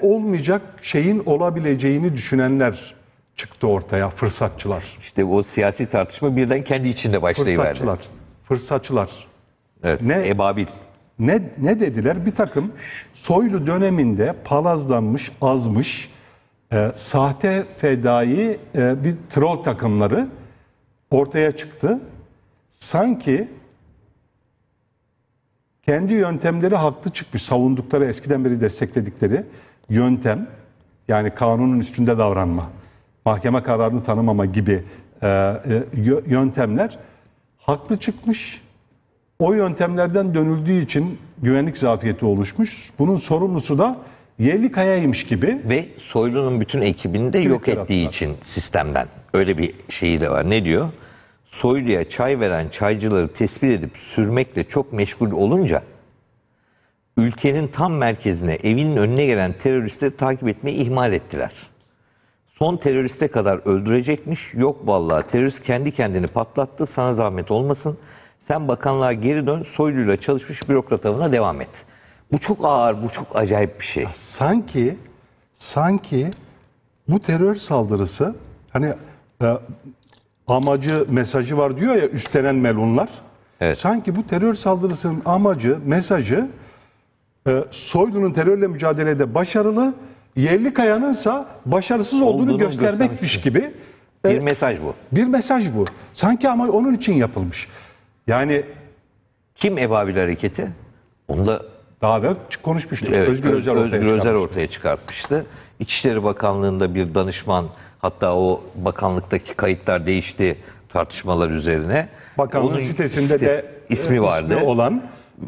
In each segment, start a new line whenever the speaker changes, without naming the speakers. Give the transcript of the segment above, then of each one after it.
olmayacak şeyin olabileceğini düşünenler çıktı ortaya fırsatçılar.
İşte o siyasi tartışma birden kendi içinde başlayıverdi. Fırsatçılar. Fırsatçılar. Evet. Ne ebabil.
Ne ne dediler? Bir takım soylu döneminde palazlanmış, azmış e, sahte fedai e, bir troll takımları ortaya çıktı. Sanki kendi yöntemleri haklı çıkmış, savundukları, eskiden beri destekledikleri yöntem yani kanunun üstünde davranma, mahkeme kararını tanımama gibi e, e yöntemler haklı çıkmış. O yöntemlerden dönüldüğü için güvenlik zafiyeti oluşmuş. Bunun sorumlusu da Yerlikaya'ymış
gibi. Ve Soylu'nun bütün ekibini de yok ettiği için sistemden. Öyle bir şeyi de var. Ne diyor? Soylu'ya çay veren çaycıları tespit edip sürmekle çok meşgul olunca ülkenin tam merkezine, evinin önüne gelen teröristleri takip etmeyi ihmal ettiler. Son teröriste kadar öldürecekmiş. Yok vallahi terörist kendi kendini patlattı. Sana zahmet olmasın. Sen bakanlığa geri dön. Soyluyla çalışmış bürokrat avına devam et. Bu çok ağır, bu çok acayip bir şey. Sanki
sanki bu terör saldırısı hani e, amacı mesajı var diyor ya üstlenen melunlar. Evet. Sanki bu terör saldırısının amacı mesajı ee, Soylu'nun terörle mücadelede başarılı, yerli kayanınsa başarısız olduğunu, olduğunu göstermekmiş gibi. Bir ee, mesaj bu. Bir mesaj bu. Sanki ama onun için yapılmış. Yani kim
Ebabil hareketi? Onu da daha evvel konuşmuştuk. Evet, Özgür Özel ortaya, Özgür Özel ortaya çıkartmıştı. İçişleri Bakanlığı'nda bir danışman hatta o bakanlıktaki kayıtlar değişti tartışmalar üzerine. Bakanlığın Onun sitesinde site, de ismi e, vardı. Ismi olan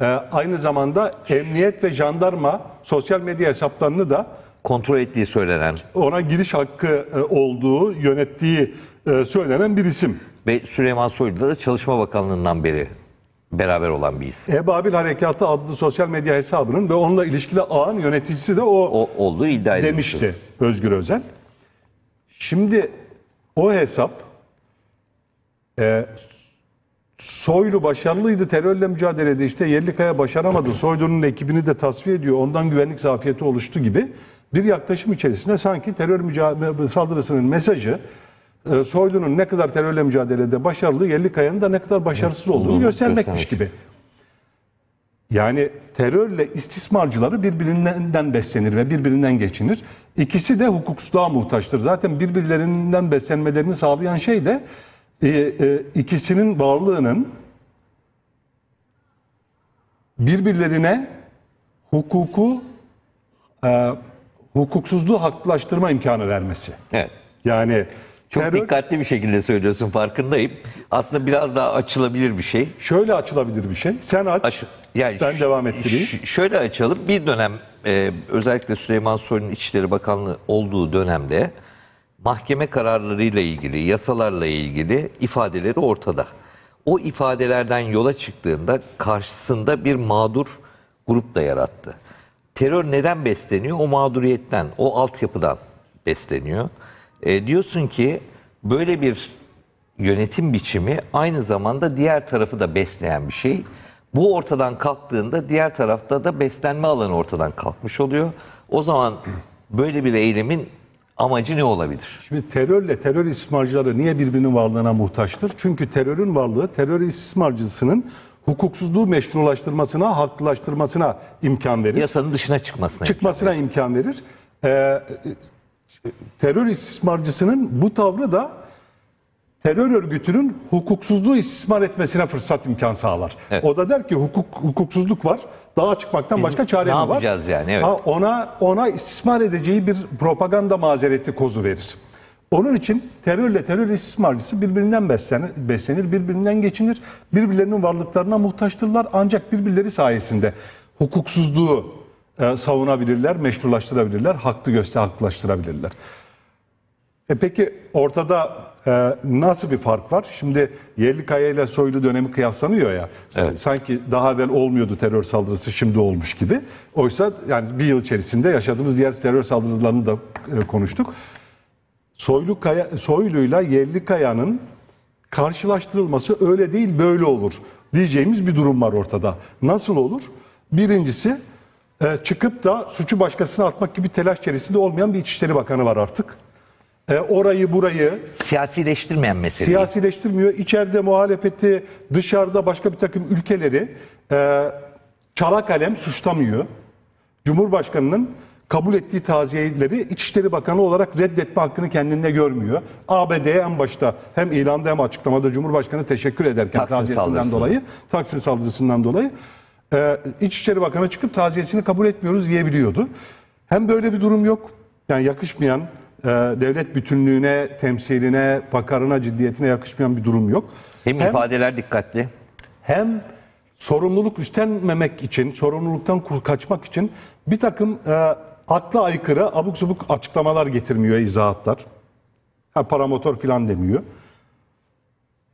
e, aynı zamanda emniyet ve jandarma sosyal medya hesaplarını da
kontrol ettiği söylenen.
Ona giriş hakkı e, olduğu, yönettiği e,
söylenen bir isim. Ve Süleyman Soylu'da da Çalışma Bakanlığı'ndan beri beraber olan bir isim.
Ebabil Harekatı adlı sosyal medya hesabının ve onunla ilişkili ağın yöneticisi de o, o olduğu iddia edilmişti. Demişti Özgür Özel. Şimdi o hesap e, Soylu başarılıydı terörle mücadelede işte Yerlikaya başaramadı. Soylu'nun ekibini de tasfiye ediyor. Ondan güvenlik zafiyeti oluştu gibi bir yaklaşım içerisinde sanki terör saldırısının mesajı e, Soylu'nun ne kadar terörle mücadelede başarılı, Yerlikaya'nın da ne kadar başarısız olduğunu göstermekmiş gibi. Yani terörle istismarcıları birbirinden beslenir ve birbirinden geçinir. İkisi de hukuksuzluğa muhtaçtır. Zaten birbirlerinden beslenmelerini sağlayan şey de e, e, ikisinin varlığının birbirlerine hukuku e, hukuksuzluğu haklaştırma imkanı vermesi.
Evet. Yani çok terör, dikkatli bir şekilde söylüyorsun farkındayım. Aslında biraz daha açılabilir bir şey. Şöyle açılabilir bir şey. Sen aç. aç yani ben devam ettireyim. Şöyle açalım. Bir dönem e, özellikle Süleyman Soylu'nun İçişleri Bakanlığı olduğu dönemde mahkeme kararlarıyla ilgili, yasalarla ilgili ifadeleri ortada. O ifadelerden yola çıktığında karşısında bir mağdur grup da yarattı. Terör neden besleniyor? O mağduriyetten, o altyapıdan besleniyor. E, diyorsun ki böyle bir yönetim biçimi aynı zamanda diğer tarafı da besleyen bir şey. Bu ortadan kalktığında diğer tarafta da beslenme alanı ortadan kalkmış oluyor. O zaman böyle bir eylemin amacı ne olabilir?
Şimdi terörle terör istismarcıları niye birbirinin varlığına muhtaçtır? Çünkü terörün varlığı terör istismarcısının hukuksuzluğu meşrulaştırmasına, haklılaştırmasına imkan verir. Yasanın dışına çıkmasına. Çıkmasına imkan verir. Imkan verir. Ee, terör istismarcısının bu tavrı da terör örgütünün hukuksuzluğu istismar etmesine fırsat imkan sağlar. Evet. O da der ki hukuk hukuksuzluk var. Dağa çıkmaktan Biz başka çare mi var? Ne yapacağız yani? Evet. Ha, ona ona istismar edeceği bir propaganda mazereti kozu verir. Onun için terörle terör istismarcısı birbirinden beslenir, beslenir, birbirinden geçinir. Birbirlerinin varlıklarına muhtaçtırlar ancak birbirleri sayesinde hukuksuzluğu e, savunabilirler, meşrulaştırabilirler, haklı göster haklaştırabilirler. E peki ortada ee, nasıl bir fark var? Şimdi Yerli Kaya ile Soylu dönemi kıyaslanıyor ya. Evet. Sanki daha evvel olmuyordu terör saldırısı şimdi olmuş gibi. Oysa yani bir yıl içerisinde yaşadığımız diğer terör saldırılarını da e, konuştuk. Soylu Kaya, Soylu'yla Kaya'nın karşılaştırılması öyle değil böyle olur diyeceğimiz bir durum var ortada. Nasıl olur? Birincisi e, çıkıp da suçu başkasına atmak gibi telaş içerisinde olmayan bir İçişleri Bakanı var artık e, orayı burayı Siyasileştirmeyen mesele. siyasileştirmiyor. İçeride muhalefeti, dışarıda başka bir takım ülkeleri e, çara kalem suçlamıyor. Cumhurbaşkanının kabul ettiği taziyeleri İçişleri Bakanı olarak reddetme hakkını kendinde görmüyor. ABD'ye en başta hem ilanda hem açıklamada Cumhurbaşkanı teşekkür ederken Taksim taziyesinden dolayı, Taksim saldırısından dolayı e, İçişleri Bakanı çıkıp taziyesini kabul etmiyoruz diyebiliyordu. Hem böyle bir durum yok. Yani yakışmayan ee, devlet bütünlüğüne, temsiline, pakarına ciddiyetine yakışmayan bir durum yok. Hem, hem
ifadeler dikkatli.
Hem sorumluluk üstlenmemek için, sorumluluktan kaçmak için bir takım e, akla aykırı abuk subuk açıklamalar getirmiyor izahatlar. Ha, paramotor filan demiyor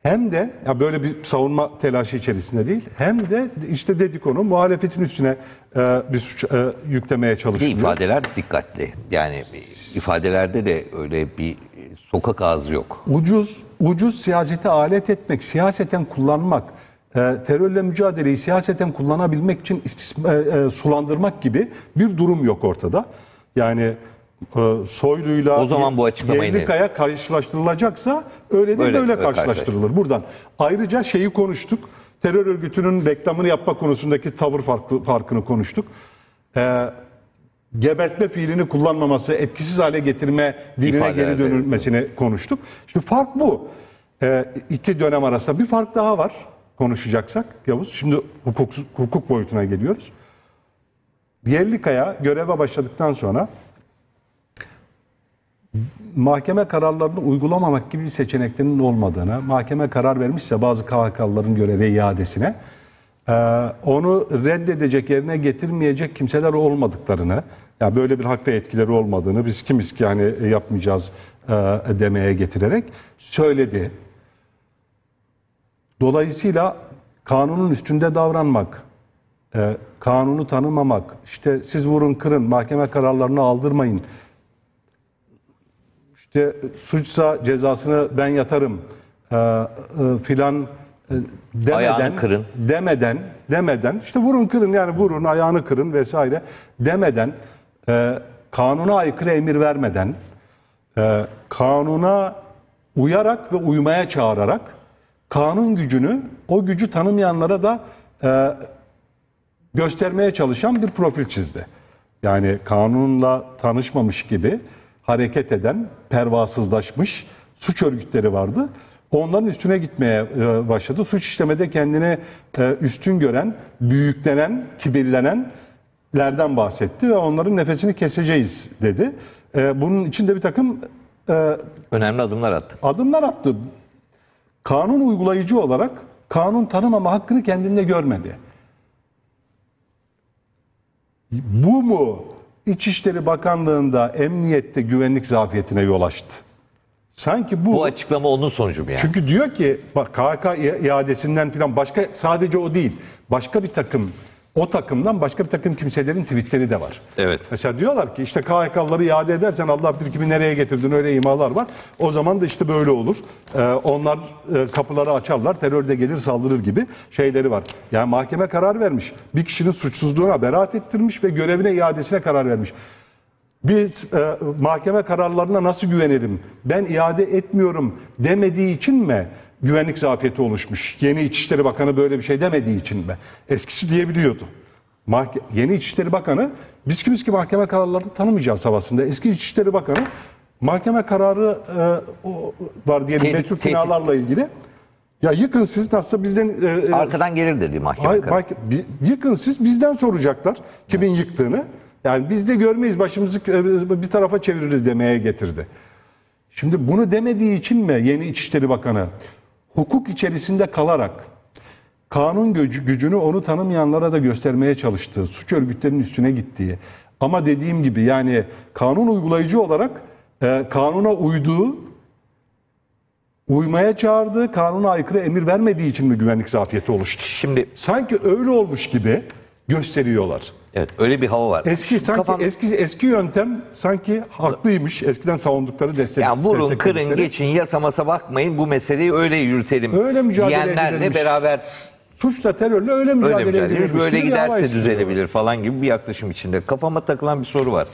hem de ya böyle bir savunma telaşı içerisinde değil hem de işte dedikonun muhalefetin üstüne e, bir suç e, yüklemeye çalışılıyor. İfadeler
dikkatli. Yani ifadelerde de öyle bir sokak ağzı yok.
Ucuz ucuz siyasete alet etmek, siyaseten kullanmak, e, terörle mücadeleyi siyaseten kullanabilmek için istisma, e, e, sulandırmak gibi bir durum yok ortada. Yani ee, Soylu'yla o zaman bu Yerlikaya karşılaştırılacaksa öyle değil böyle, de öyle karşılaştırılır. Buradan ayrıca şeyi konuştuk. Terör örgütünün reklamını yapma konusundaki tavır farklı, farkını konuştuk. Ee, gebertme fiilini kullanmaması, etkisiz hale getirme diline İfade geri dönülmesini evet. konuştuk. Şimdi fark bu. Ee, iki dönem arasında bir fark daha var konuşacaksak Yavuz. Şimdi hukuk, hukuk boyutuna geliyoruz. Yerlikaya göreve başladıktan sonra mahkeme kararlarını uygulamamak gibi bir seçeneklerinin olmadığını, mahkeme karar vermişse bazı KHK'ların göreve iadesine, e, onu reddedecek yerine getirmeyecek kimseler olmadıklarını, yani böyle bir hak ve etkileri olmadığını biz kimiz ki yani yapmayacağız e, demeye getirerek söyledi. Dolayısıyla kanunun üstünde davranmak, e, kanunu tanımamak, işte siz vurun kırın, mahkeme kararlarını aldırmayın işte suçsa cezasını ben yatarım e, e, filan e, demeden kırın. demeden demeden işte vurun kırın yani vurun ayağını kırın vesaire demeden e, kanuna aykırı emir vermeden e, kanuna uyarak ve uymaya çağırarak kanun gücünü o gücü tanımayanlara da e, göstermeye çalışan bir profil çizdi. Yani kanunla tanışmamış gibi hareket eden, pervasızlaşmış suç örgütleri vardı. Onların üstüne gitmeye e, başladı. Suç işlemede kendini e, üstün gören, büyüklenen, kibirlenenlerden bahsetti ve onların nefesini keseceğiz dedi. E, bunun için de bir takım
önemli adımlar attı.
Adımlar attı. Kanun uygulayıcı olarak kanun tanımama hakkını kendinde görmedi. Bu mu İçişleri Bakanlığı'nda emniyette güvenlik zafiyetine yol açtı. Sanki bu... Bu
açıklama onun sonucu mu yani? Çünkü
diyor ki KK KHK iadesinden falan başka sadece o değil. Başka bir takım o takımdan başka bir takım kimselerin tweetleri de var. Evet. Mesela diyorlar ki işte KHK'ları iade edersen Allah bilir kimi nereye getirdin öyle imalar var. O zaman da işte böyle olur. Ee, onlar e, kapıları açarlar terör de gelir saldırır gibi şeyleri var. Yani mahkeme karar vermiş. Bir kişinin suçsuzluğuna beraat ettirmiş ve görevine iadesine karar vermiş. Biz e, mahkeme kararlarına nasıl güvenelim? Ben iade etmiyorum demediği için mi? güvenlik zafiyeti oluşmuş. Yeni İçişleri Bakanı böyle bir şey demediği için mi? Eskisi diyebiliyordu. Mahke yeni İçişleri Bakanı biz kimiz ki mahkeme kararlarını tanımayacağız havasında. Eski İçişleri Bakanı mahkeme kararı e, o, var diyelim tehdit, metruk binalarla ilgili. Ya yıkın siz nasılsa bizden... E, e Arkadan gelir dedi mahkeme hayır, kararı. Yıkın siz bizden soracaklar kimin Hı. yıktığını. Yani biz de görmeyiz başımızı e, bir tarafa çeviririz demeye getirdi. Şimdi bunu demediği için mi yeni İçişleri Bakanı hukuk içerisinde kalarak kanun gücünü onu tanımayanlara da göstermeye çalıştığı, suç örgütlerinin üstüne gittiği ama dediğim gibi yani kanun uygulayıcı olarak e, kanuna uyduğu, uymaya çağırdığı, kanuna aykırı emir vermediği için mi güvenlik zafiyeti oluştu? Şimdi sanki öyle olmuş
gibi gösteriyorlar. Evet öyle bir hava var. Eski sanki Kafam... eski
eski yöntem sanki haklıymış. Eskiden savundukları destek. Yani vurun, kırın, geçin, yasamasa
bakmayın bu meseleyi öyle yürütelim. Öyle mücadele diyenlerle edilmiş. beraber suçla terörle öyle mücadele, öyle mücadele edilmiş. Böyle giderse düzelebilir falan gibi bir yaklaşım içinde. Kafama takılan bir soru var.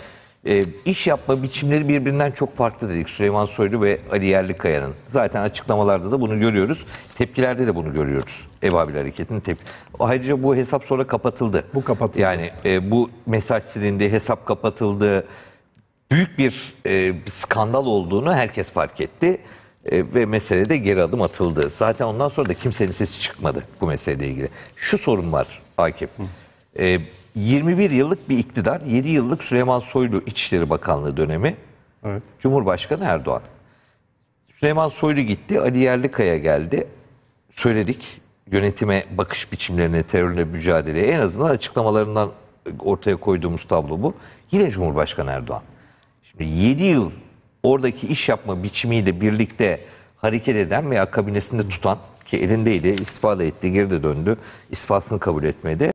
E, iş yapma biçimleri birbirinden çok farklı dedik Süleyman Soylu ve Ali Yerlikaya'nın. Zaten açıklamalarda da bunu görüyoruz. Tepkilerde de bunu görüyoruz. Ebabil Hareketi'nin tepki. Ayrıca bu hesap sonra kapatıldı. Bu kapatıldı. Yani e, bu mesaj silindi, hesap kapatıldı. Büyük bir e, skandal olduğunu herkes fark etti. E, ve meselede geri adım atıldı. Zaten ondan sonra da kimsenin sesi çıkmadı bu meseleyle ilgili. Şu sorun var Akif. Hı. E, 21 yıllık bir iktidar, 7 yıllık Süleyman Soylu İçişleri Bakanlığı dönemi. Evet. Cumhurbaşkanı Erdoğan. Süleyman Soylu gitti, Ali Yerlikaya geldi. Söyledik yönetime bakış biçimlerine, terörle mücadeleye en azından açıklamalarından ortaya koyduğumuz tablo bu. Yine Cumhurbaşkanı Erdoğan. Şimdi 7 yıl oradaki iş yapma biçimiyle birlikte hareket eden veya kabinesinde tutan ki elindeydi, istifa da etti, geri de döndü. istifasını kabul etmedi.